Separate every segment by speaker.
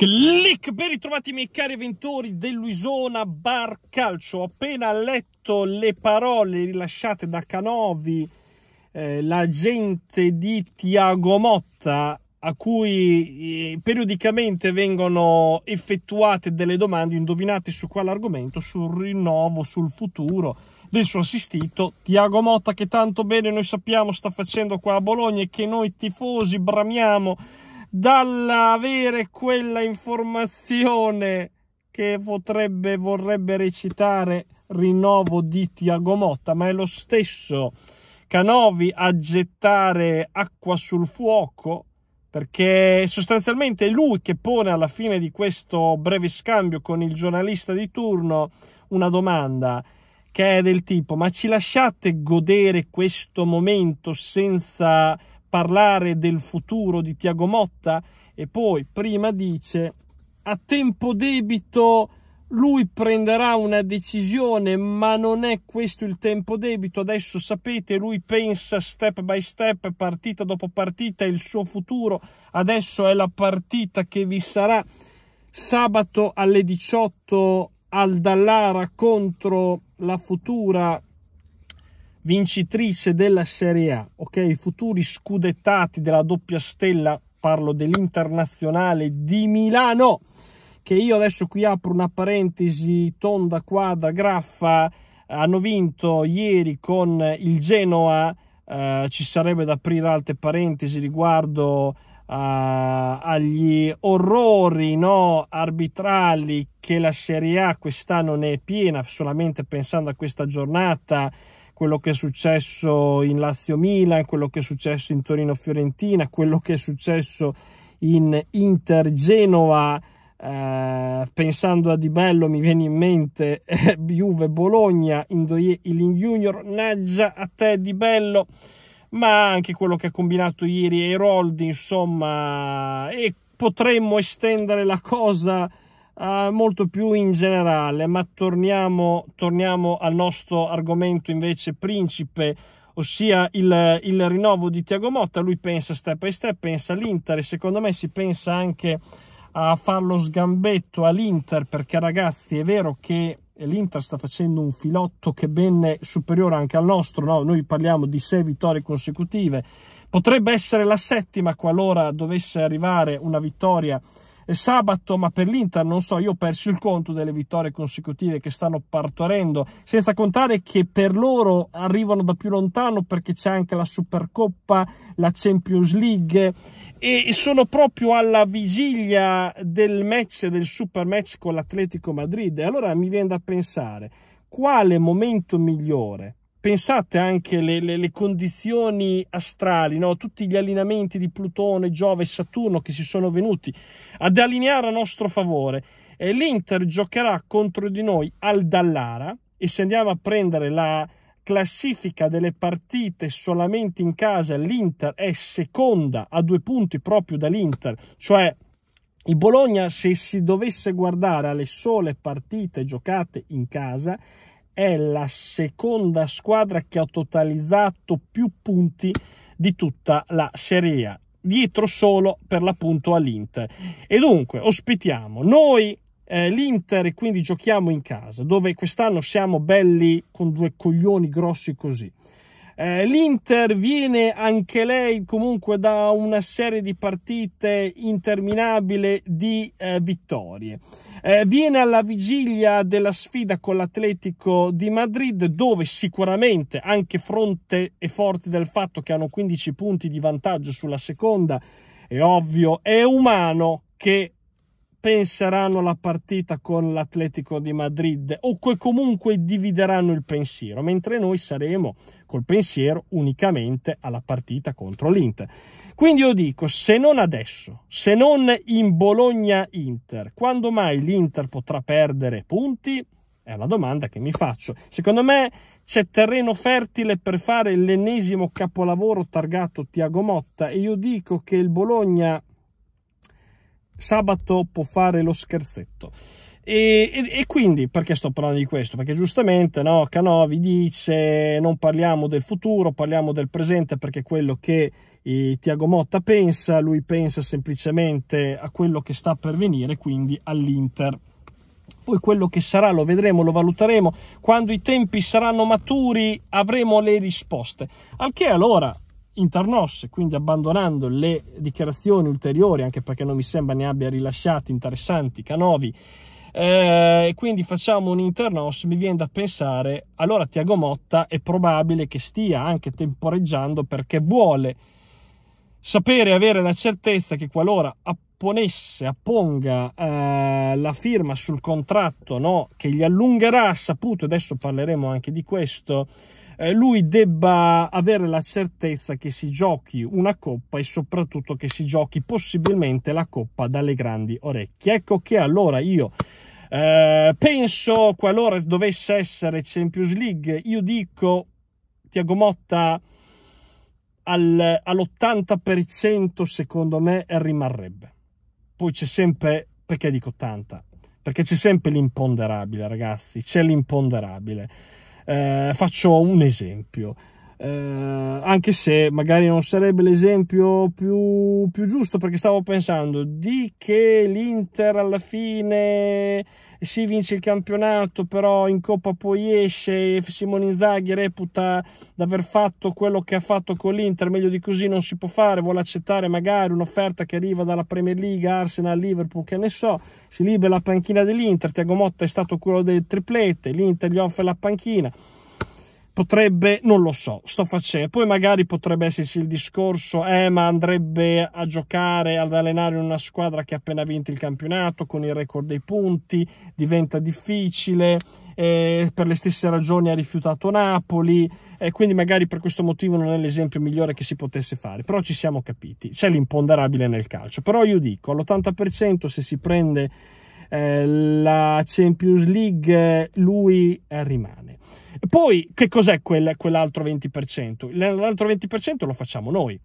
Speaker 1: Click ben ritrovati miei cari avventori del Luisona Bar Calcio. Ho appena letto le parole rilasciate da Canovi, eh, l'agente di Tiago Motta, a cui eh, periodicamente vengono effettuate delle domande, indovinate su quale argomento, sul rinnovo, sul futuro del suo assistito Tiago Motta che tanto bene noi sappiamo sta facendo qua a Bologna e che noi tifosi bramiamo dall'avere quella informazione che potrebbe, vorrebbe recitare rinnovo di Tiago Motta, ma è lo stesso Canovi a gettare acqua sul fuoco perché sostanzialmente è lui che pone alla fine di questo breve scambio con il giornalista di turno una domanda che è del tipo ma ci lasciate godere questo momento senza parlare del futuro di Tiago Motta e poi prima dice a tempo debito lui prenderà una decisione ma non è questo il tempo debito adesso sapete lui pensa step by step partita dopo partita il suo futuro adesso è la partita che vi sarà sabato alle 18 al Dallara contro la futura vincitrice della Serie A, ok? I futuri scudettati della doppia stella, parlo dell'internazionale di Milano, che io adesso qui apro una parentesi tonda, quadra, graffa, hanno vinto ieri con il Genoa, eh, ci sarebbe da aprire altre parentesi riguardo Uh, agli orrori no, arbitrali che la Serie A quest'anno ne è piena, solamente pensando a questa giornata quello che è successo in Lazio-Milan, quello che è successo in Torino-Fiorentina, quello che è successo in Inter-Genova, eh, pensando a Di Bello mi viene in mente eh, Juve-Bologna, Ilin Junior, Naggia a te Di Bello, ma anche quello che ha combinato ieri Eroldi, insomma, e potremmo estendere la cosa eh, molto più in generale, ma torniamo, torniamo al nostro argomento invece principe, ossia il, il, rinnovo di Tiago Motta. Lui pensa step by step, pensa all'Inter e secondo me si pensa anche a farlo sgambetto all'Inter perché ragazzi è vero che l'Inter sta facendo un filotto che è ben superiore anche al nostro, no? noi parliamo di sei vittorie consecutive, potrebbe essere la settima qualora dovesse arrivare una vittoria sabato, ma per l'Inter non so, io ho perso il conto delle vittorie consecutive che stanno partorendo, senza contare che per loro arrivano da più lontano perché c'è anche la Supercoppa, la Champions League e sono proprio alla vigilia del match, del super match con l'Atletico Madrid. E allora mi viene da pensare quale momento migliore pensate anche le condizioni astrali, no? tutti gli allineamenti di Plutone, Giove e Saturno che si sono venuti ad allineare a nostro favore. E L'Inter giocherà contro di noi al Dallara e se andiamo a prendere la classifica delle partite solamente in casa, l'Inter è seconda a due punti proprio dall'Inter, cioè il Bologna se si dovesse guardare alle sole partite giocate in casa è la seconda squadra che ha totalizzato più punti di tutta la Serie A, dietro solo per l'appunto all'Inter. E dunque ospitiamo noi eh, l'Inter e quindi giochiamo in casa, dove quest'anno siamo belli con due coglioni grossi così. Eh, L'Inter viene anche lei comunque da una serie di partite interminabile di eh, vittorie. Eh, viene alla vigilia della sfida con l'Atletico di Madrid, dove sicuramente anche fronte e forte del fatto che hanno 15 punti di vantaggio sulla seconda, è ovvio, è umano che penseranno alla partita con l'Atletico di Madrid o che comunque divideranno il pensiero, mentre noi saremo col pensiero unicamente alla partita contro l'Inter. Quindi io dico, se non adesso, se non in Bologna-Inter, quando mai l'Inter potrà perdere punti? È una domanda che mi faccio. Secondo me c'è terreno fertile per fare l'ennesimo capolavoro targato Tiago Motta e io dico che il Bologna sabato può fare lo scherzetto. E, e, e, quindi perché sto parlando di questo? Perché giustamente no, Canovi dice non parliamo del futuro, parliamo del presente perché quello che eh, Tiago Motta pensa, lui pensa semplicemente a quello che sta per venire, quindi all'Inter. Poi quello che sarà lo vedremo, lo valuteremo, quando i tempi saranno maturi avremo le risposte. Al che allora internos, quindi abbandonando le dichiarazioni ulteriori, anche perché non mi sembra ne abbia rilasciati interessanti Canovi, eh, e quindi facciamo un internos, mi viene da pensare, allora Tiago Motta è probabile che stia anche temporeggiando perché vuole sapere, avere la certezza che qualora apponesse, apponga eh, la firma sul contratto no, che gli allungherà, saputo, adesso parleremo anche di questo, eh, lui debba avere la certezza che si giochi una coppa e soprattutto che si giochi possibilmente la coppa dalle grandi orecchie. Ecco che allora io eh, penso, qualora dovesse essere Champions League, io dico Tiago Motta al, all'80% secondo me rimarrebbe. Poi c'è sempre, perché dico 80? Perché c'è sempre l'imponderabile, ragazzi, c'è l'imponderabile eh, faccio un esempio. Eh, anche se magari non sarebbe l'esempio più, più giusto perché stavo pensando di che l'Inter alla fine si vince il campionato, però in Coppa poi esce, E Simone Inzaghi reputa di aver fatto quello che ha fatto con l'Inter, meglio di così non si può fare, vuole accettare magari un'offerta che arriva dalla Premier League, Arsenal, Liverpool, che ne so, si libera la panchina dell'Inter, Tiago Motta è stato quello del triplete, l'Inter gli offre la panchina, potrebbe, non lo so, sto facendo. Poi magari potrebbe essersi il discorso, eh, ma andrebbe a giocare, ad allenare una squadra che ha appena vinto il campionato con il record dei punti, diventa difficile, eh, per le stesse ragioni ha rifiutato Napoli, eh, quindi magari per questo motivo non è l'esempio migliore che si potesse fare, però ci siamo capiti, c'è l'imponderabile nel calcio. Però io dico, all'80% se si prende eh, la Champions League, lui eh, rimane. Poi che cos'è quel, quell'altro 20%? L'altro 20% lo facciamo noi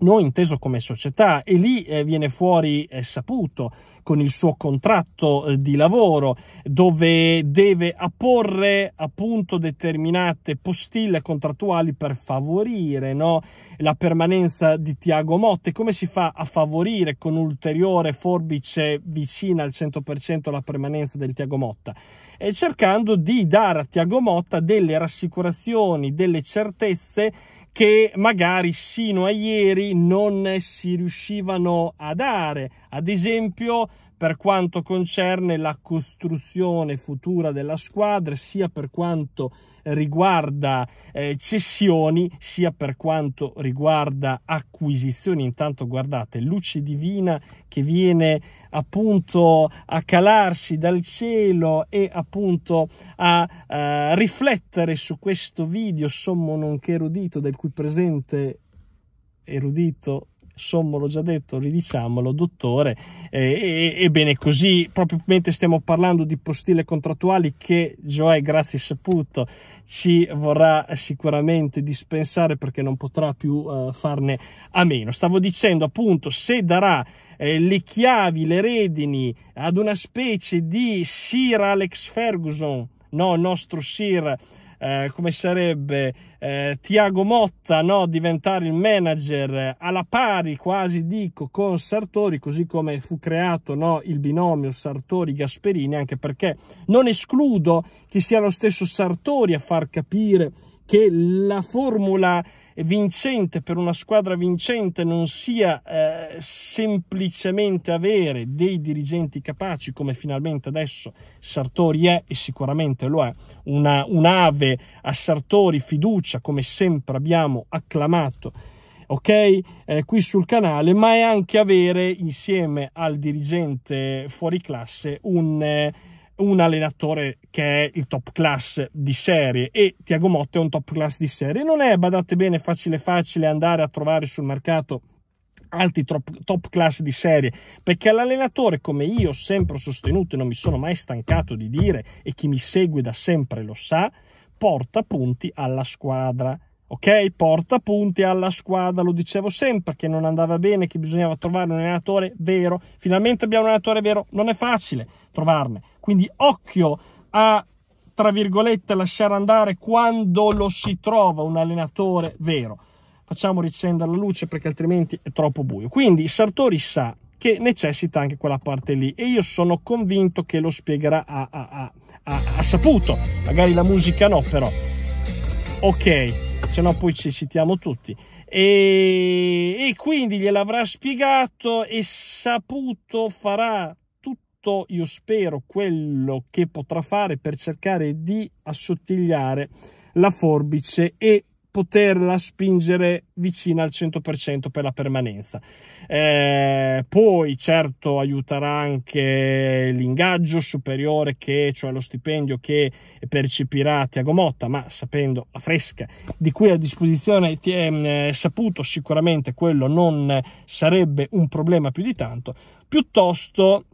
Speaker 1: noi inteso come società e lì eh, viene fuori eh, saputo con il suo contratto eh, di lavoro dove deve apporre appunto determinate postille contrattuali per favorire no? la permanenza di Tiago Motte come si fa a favorire con ulteriore forbice vicina al 100% la permanenza del Tiago Motta e eh, cercando di dare a Tiago Motta delle rassicurazioni delle certezze che magari sino a ieri non si riuscivano a dare. Ad esempio, per quanto concerne la costruzione futura della squadra, sia per quanto riguarda eh, cessioni, sia per quanto riguarda acquisizioni. Intanto guardate, luce divina che viene appunto a calarsi dal cielo e appunto a eh, riflettere su questo video sommo nonché erudito del cui presente erudito sommo l'ho già detto, ridiciamolo, dottore, eh, ebbene così, proprio mentre stiamo parlando di postille contrattuali che Joe, grazie saputo, ci vorrà sicuramente dispensare perché non potrà più eh, farne a meno. Stavo dicendo appunto, se darà eh, le chiavi, le redini ad una specie di Sir Alex Ferguson, no, nostro Sir eh, come sarebbe eh, Tiago Motta no? diventare il manager alla pari quasi dico con Sartori, così come fu creato no? il binomio Sartori-Gasperini, anche perché non escludo che sia lo stesso Sartori a far capire che la formula vincente per una squadra vincente non sia eh, semplicemente avere dei dirigenti capaci come finalmente adesso Sartori è e sicuramente lo è una, un'ave a Sartori fiducia come sempre abbiamo acclamato ok eh, qui sul canale ma è anche avere insieme al dirigente fuori classe un eh, un allenatore che è il top class di serie e Tiago Motta è un top class di serie. Non è, badate bene, facile facile andare a trovare sul mercato altri top class di serie perché l'allenatore come io ho sempre sostenuto e non mi sono mai stancato di dire e chi mi segue da sempre lo sa porta punti alla squadra ok porta punti alla squadra lo dicevo sempre che non andava bene che bisognava trovare un allenatore vero finalmente abbiamo un allenatore vero non è facile trovarne quindi occhio a tra virgolette lasciare andare quando lo si trova un allenatore vero. Facciamo ricendere la luce perché altrimenti è troppo buio. Quindi Sartori sa che necessita anche quella parte lì e io sono convinto che lo spiegherà a, a, a, a saputo. Magari la musica no, però. Ok, se no poi ci citiamo tutti. E, e quindi gliel'avrà spiegato e saputo farà tutto io spero quello che potrà fare per cercare di assottigliare la forbice e poterla spingere vicino al 100% per la permanenza. Eh, poi certo aiuterà anche l'ingaggio superiore che, cioè lo stipendio che percepirà Tiago Motta, ma sapendo la fresca di cui a disposizione ti è ehm, eh, saputo sicuramente quello non sarebbe un problema più di tanto, piuttosto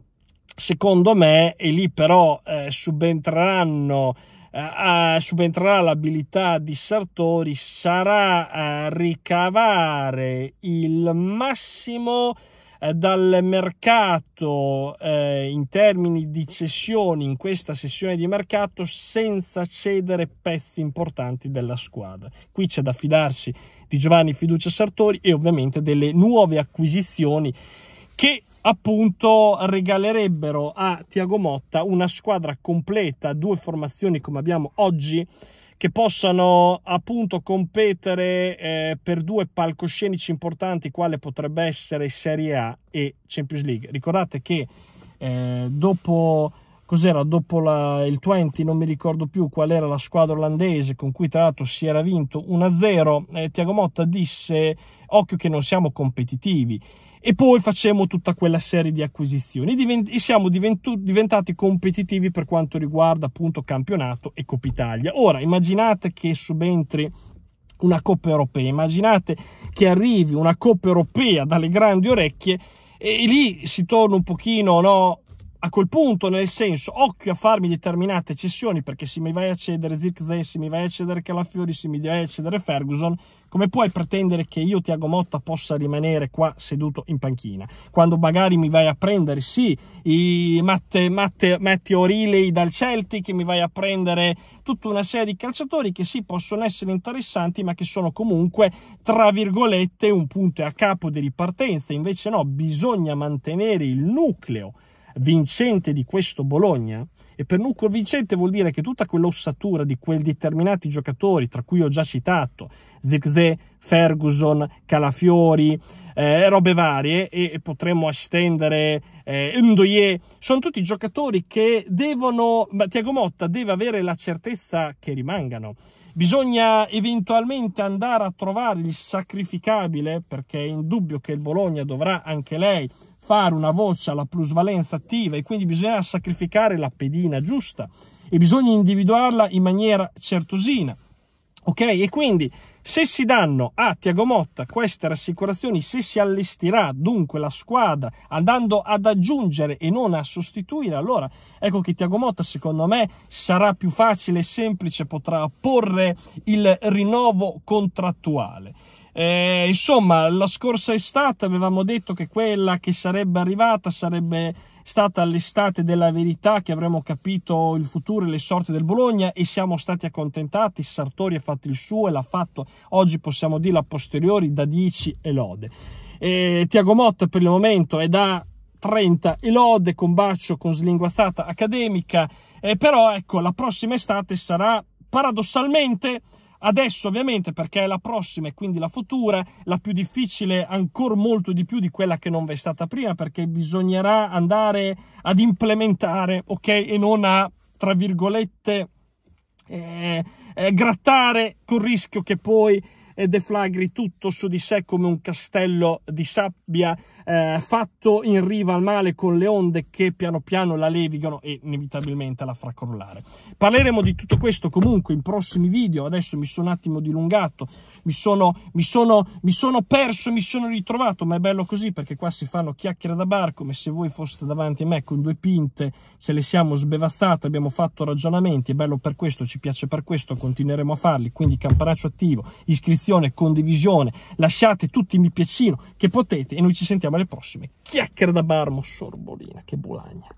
Speaker 1: secondo me, e lì però eh, subentreranno Uh, eh, subentrerà l'abilità di Sartori sarà uh, ricavare il massimo uh, dal mercato in termini di cessioni in questa sessione di mercato senza cedere pezzi importanti della squadra. Qui c'è da fidarsi di Giovanni Fiducia Sartori e ovviamente delle nuove acquisizioni che appunto regalerebbero a Tiago Motta una squadra completa, due formazioni come abbiamo oggi, che possano appunto competere eh, per due palcoscenici importanti, quale potrebbe essere Serie A e Champions League. Ricordate che eh, dopo cos'era dopo la, il 20, non mi ricordo più qual era la squadra olandese con cui tra l'altro si era vinto 1-0, eh, Tiago Motta disse occhio che non siamo competitivi e poi facciamo tutta quella serie di acquisizioni e siamo diventati competitivi per quanto riguarda appunto campionato e Coppa Italia. Ora immaginate che subentri una Coppa Europea, immaginate che arrivi una Coppa Europea dalle grandi orecchie e lì si torna un pochino no, a quel punto, nel senso, occhio a farmi determinate cessioni perché se mi vai a cedere Zirkzee, se mi vai a cedere Calafiori, se mi vai a cedere Ferguson, come puoi pretendere che io, Tiago Motta, possa rimanere qua seduto in panchina? Quando magari mi vai a prendere, sì, i Matte, Matte, Matte O'Reilly dal Celtic, mi vai a prendere tutta una serie di calciatori che sì, possono essere interessanti, ma che sono comunque, tra virgolette, un punto a capo di ripartenza. Invece no, bisogna mantenere il nucleo vincente di questo Bologna, e per nucleo vincente vuol dire che tutta quell'ossatura di quei determinati giocatori, tra cui ho già citato Zirkzee, Ferguson, Calafiori, eh, robe varie, e, e potremmo estendere eh, Ndoye, sono tutti giocatori che devono, Tiago Motta deve avere la certezza che rimangano. Bisogna eventualmente andare a trovare il sacrificabile, perché è indubbio che il Bologna dovrà anche lei fare una voce alla plusvalenza attiva e quindi bisogna sacrificare la pedina giusta e bisogna individuarla in maniera certosina. Ok? E quindi se si danno a Tiago Motta queste rassicurazioni, se si allestirà dunque la squadra andando ad aggiungere e non a sostituire, allora ecco che Tiago Motta secondo me sarà più facile e semplice, potrà porre il rinnovo contrattuale. Eh, insomma, la scorsa estate avevamo detto che quella che sarebbe arrivata sarebbe stata l'estate della verità, che avremmo capito il futuro e le sorti del Bologna e siamo stati accontentati. Sartori ha fatto il suo e l'ha fatto, oggi possiamo dirlo a posteriori, da 10 e lode. Eh, Tiago Motta per il momento è da 30 e lode con bacio, con slinguazzata accademica, eh, però ecco, la prossima estate sarà paradossalmente Adesso ovviamente perché è la prossima e quindi la futura, la più difficile ancora molto di più di quella che non vi è stata prima perché bisognerà andare ad implementare, ok, e non a, tra virgolette, eh, eh, grattare col rischio che poi eh, deflagri tutto su di sé come un castello di sabbia eh, fatto in riva al male con le onde che piano piano la levigano e inevitabilmente la fa crollare. Parleremo di tutto questo comunque in prossimi video, adesso mi sono un attimo dilungato, mi sono, mi sono, mi sono perso, mi sono ritrovato, ma è bello così perché qua si fanno chiacchiere da bar come se voi foste davanti a me con due pinte, se le siamo sbevastate, abbiamo fatto ragionamenti, è bello per questo, ci piace per questo, continueremo a farli, quindi campanaccio attivo, iscrizione, condivisione, lasciate tutti i mi piacino che potete e noi ci sentiamo alle prossime chiacchiere da bar Sorbolina, che Bolagna.